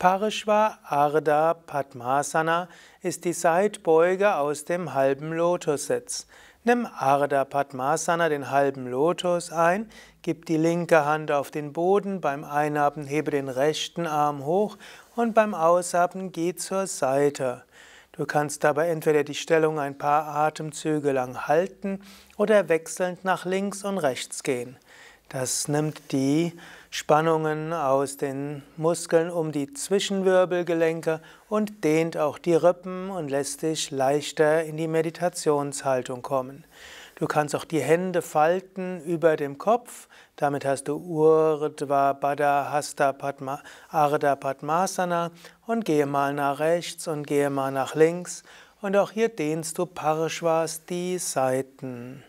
Parishva Arda Padmasana ist die Seitbeuge aus dem halben Lotussitz. Nimm Arda Padmasana den halben Lotus ein, gib die linke Hand auf den Boden, beim Einatmen hebe den rechten Arm hoch und beim Ausatmen geh zur Seite. Du kannst dabei entweder die Stellung ein paar Atemzüge lang halten oder wechselnd nach links und rechts gehen. Das nimmt die Spannungen aus den Muskeln um die Zwischenwirbelgelenke und dehnt auch die Rippen und lässt dich leichter in die Meditationshaltung kommen. Du kannst auch die Hände falten über dem Kopf. Damit hast du Urdhva Baddha Hasta Padma, Ardha Padmasana und gehe mal nach rechts und gehe mal nach links. Und auch hier dehnst du Parashvas die Seiten.